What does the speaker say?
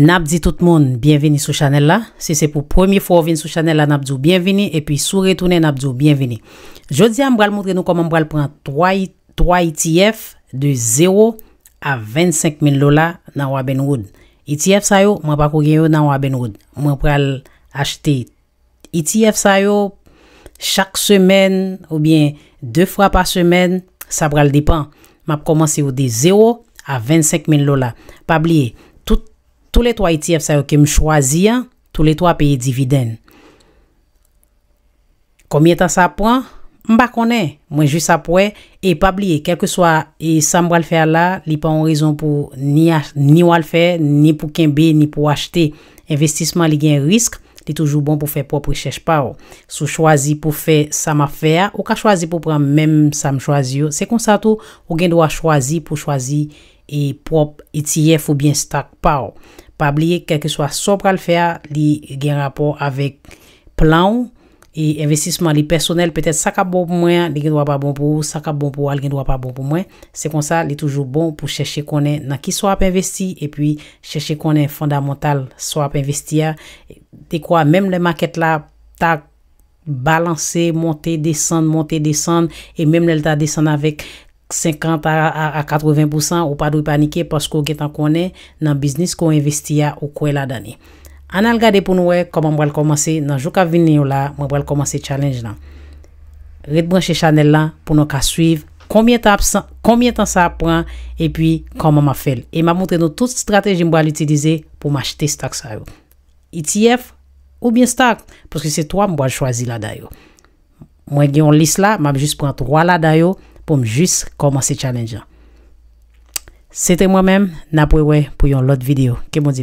Nabdi tout moun, bienveni sur chanel la. Si si pour première fois ou vin chanel la, nap bienvenue et bienveni. Et puis, sou retounen, nap Je ou dis, Jodi vous montrer comment prendre prendre 3, ETF de 0 à 25 000 dans nan Waben ETF ça yo, moi pas kou dans yo nan pral acheter ETF ça yo chaque semaine ou bien deux fois par semaine ça pral dépendre. M'a vais commencer de 0 à 25 000 Pas oublier Tou le 3 ETF sa yo kem chwazi an, tou le 3 peye dividen. Komiye tan sa pran? Mba konen. Mwen jwi sa pran e pa bliye. Kelke swa e sam wale fè ala, li pa an rizon pou ni wale fè, ni pou kenbe, ni pou achete. Investisman li gen risk, li toujou bon pou fè prop rechèche pa ou. Sou chwazi pou fè sam a fè an, ou ka chwazi pou pran menm sam chwazi yo. Se kon sa tou, ou gen do a chwazi pou chwazi e prop ETF ou bien stak pa ou. Oh. pas oublier quel que soit ce le faire, il y rapport avec plan et investissement les personnel peut-être ça est bon pour moi ça doit pas bon pour ça est bon pour al doit pas bon pour moi c'est comme ça les toujours bon pour chercher qu'on est dans qui soit investi et puis chercher est fondamental soit investir tu quoi même les market là ta balancer monter descendre monter descendre et même à descendre avec 50% a 80% ou pa dwi panike paskou gen tan konen nan biznis kon investiya ou kwen la dani. An al gade pou nou e, koman mwen wale komanse nan jou ka vin li yo la, mwen wale komanse challenge lan. Red branch e chanel lan pou nou ka suiv konmye tan sa apren e pi koman ma fel. E ma montre nou tout strategi mwen wale itilize pou mwen achete stak sa yo. ETF ou bien stak? Pweske se to a mwen wale chwazi la dayo. Mwen gen yon lis la, mwen jis pran 3 la dayo juste commencer challenge. C'était moi-même, n'a pour une l'autre vidéo. Que mon Dieu